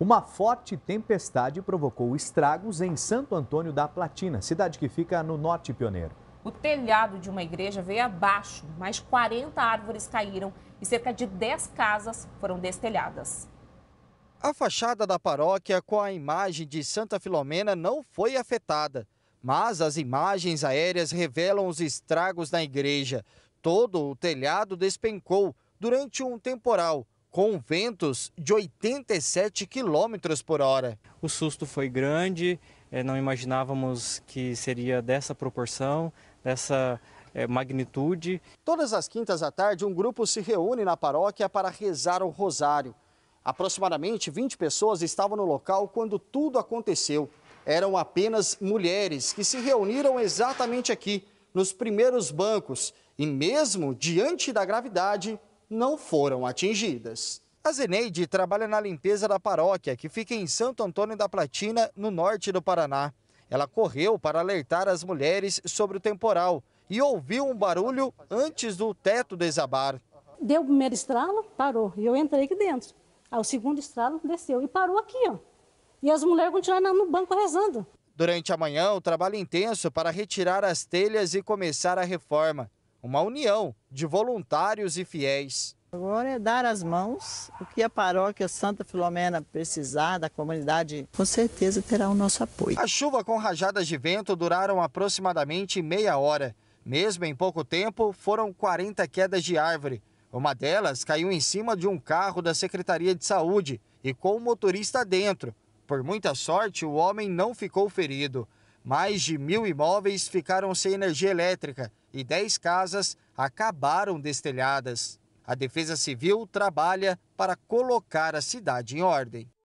Uma forte tempestade provocou estragos em Santo Antônio da Platina, cidade que fica no norte pioneiro. O telhado de uma igreja veio abaixo, mais 40 árvores caíram e cerca de 10 casas foram destelhadas. A fachada da paróquia com a imagem de Santa Filomena não foi afetada, mas as imagens aéreas revelam os estragos na igreja. Todo o telhado despencou durante um temporal com ventos de 87 quilômetros por hora. O susto foi grande, é, não imaginávamos que seria dessa proporção, dessa é, magnitude. Todas as quintas à tarde, um grupo se reúne na paróquia para rezar o rosário. Aproximadamente 20 pessoas estavam no local quando tudo aconteceu. Eram apenas mulheres que se reuniram exatamente aqui, nos primeiros bancos, e mesmo diante da gravidade, não foram atingidas. A Zeneide trabalha na limpeza da paróquia, que fica em Santo Antônio da Platina, no norte do Paraná. Ela correu para alertar as mulheres sobre o temporal e ouviu um barulho antes do teto desabar. Deu o primeiro estralo, parou, e eu entrei aqui dentro. Aí o segundo estralo desceu e parou aqui, ó. E as mulheres continuaram no banco rezando. Durante a manhã, o trabalho intenso para retirar as telhas e começar a reforma uma união de voluntários e fiéis. Agora é dar as mãos. O que a paróquia Santa Filomena precisar da comunidade, com certeza terá o nosso apoio. A chuva com rajadas de vento duraram aproximadamente meia hora. Mesmo em pouco tempo, foram 40 quedas de árvore. Uma delas caiu em cima de um carro da Secretaria de Saúde e com o motorista dentro. Por muita sorte, o homem não ficou ferido. Mais de mil imóveis ficaram sem energia elétrica e 10 casas acabaram destelhadas. A Defesa Civil trabalha para colocar a cidade em ordem.